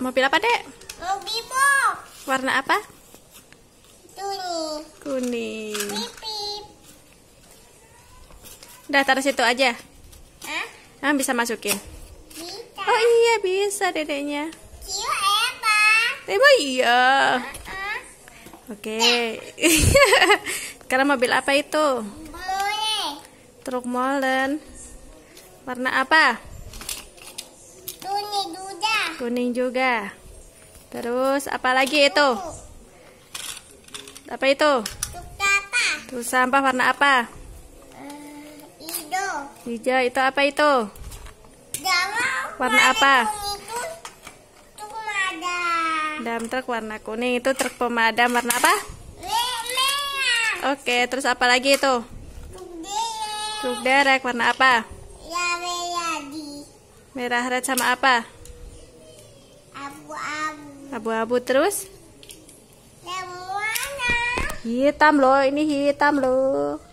Mobil apa, Dek? Mobil. box. Warna apa? Kuning. Kuning. Udah taruh situ aja. Hah? Ah, bisa masukin. Bisa. Oh iya, bisa dedeknya. Ciu Eva. Emang eh, iya. Oke. Karena mobil apa itu? Truk molen. Warna apa? kuning juga terus apa lagi itu apa itu itu sampah warna apa eh, hijau itu apa itu warna apa dalam truk warna kuning itu truk pemadam warna apa Oke, terus apa lagi itu? Truk derek warna apa? merah. Ya, merah red sama apa? abu-abu terus hitam loh ini hitam loh